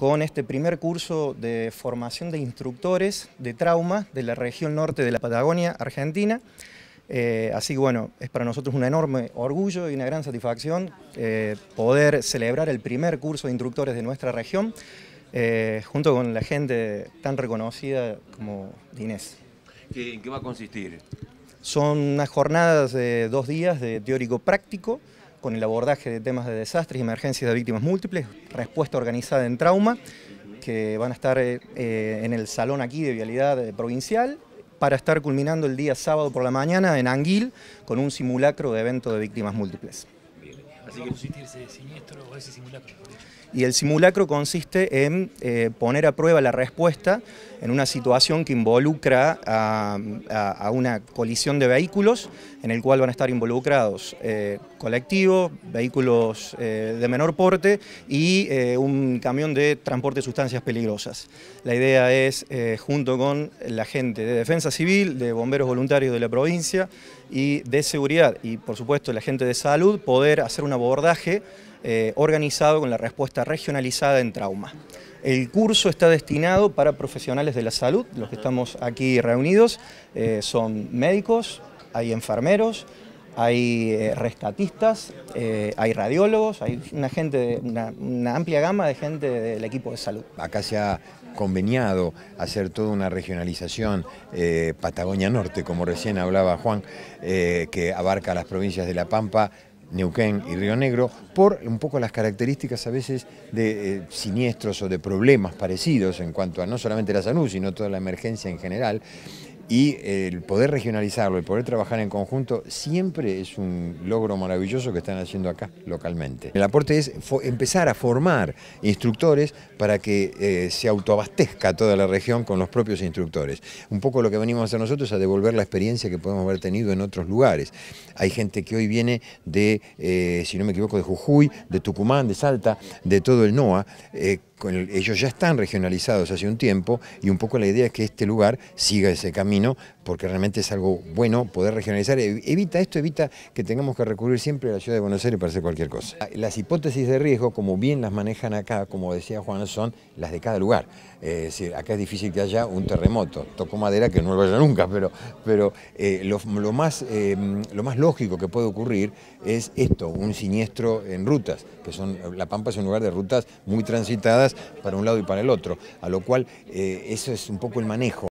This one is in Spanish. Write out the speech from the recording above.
con este primer curso de formación de instructores de trauma de la región norte de la Patagonia, Argentina. Eh, así que bueno, es para nosotros un enorme orgullo y una gran satisfacción eh, poder celebrar el primer curso de instructores de nuestra región eh, junto con la gente tan reconocida como Dinés. ¿En qué va a consistir? Son unas jornadas de dos días de teórico práctico, con el abordaje de temas de desastres y emergencias de víctimas múltiples, respuesta organizada en trauma, que van a estar eh, eh, en el salón aquí de Vialidad eh, Provincial para estar culminando el día sábado por la mañana en Anguil con un simulacro de evento de víctimas múltiples. Así que consiste ese siniestro o ese simulacro? Y el simulacro consiste en eh, poner a prueba la respuesta en una situación que involucra a, una colisión de vehículos en el cual van a estar involucrados eh, colectivos, vehículos eh, de menor porte y un camión de transporte de sustancias peligrosas. La idea es, junto con la gente de Defensa Civil, de bomberos voluntarios de la provincia y de seguridad y por supuesto la gente de salud, poder hacer una abordaje eh, organizado con la respuesta regionalizada en trauma. El curso está destinado para profesionales de la salud, los que estamos aquí reunidos, eh, son médicos, hay enfermeros, hay eh, rescatistas, hay radiólogos, hay una, gente de, una, amplia gama de gente del equipo de salud. Acá se ha conveniado hacer toda una regionalización Patagonia Norte, como recién hablaba Juan, que abarca las provincias de La Pampa, Neuquén y Río Negro, por un poco las características a veces de eh, siniestros o de problemas parecidos en cuanto a no solamente la salud, sino toda la emergencia en general y el poder regionalizarlo, el poder trabajar en conjunto, siempre es un logro maravilloso que están haciendo acá localmente. El aporte es empezar a formar instructores para que eh, se autoabastezca toda la región con los propios instructores. Un poco lo que venimos a hacer nosotros es a devolver la experiencia que podemos haber tenido en otros lugares. Hay gente que hoy viene de, eh, si no me equivoco, de Jujuy, de Tucumán, de Salta, de todo el NOA, eh, ellos ya están regionalizados hace un tiempo y un poco la idea es que este lugar siga ese camino porque realmente es algo bueno poder regionalizar. E, evita esto, evita que tengamos que recurrir siempre a la ciudad de Buenos Aires para hacer cualquier cosa. Ah, las hipótesis de riesgo, como bien las manejan acá, como decía Juan, son las de cada lugar. Eh, acá es difícil que haya un terremoto. Tocó madera que no lo haya nunca, pero, pero eh, lo, más, em, lo más lógico que puede ocurrir es esto, un siniestro en rutas, que son, La Pampa es un lugar de rutas muy transitadas para un lado y para el otro, a lo cual eh, eso es un poco el manejo.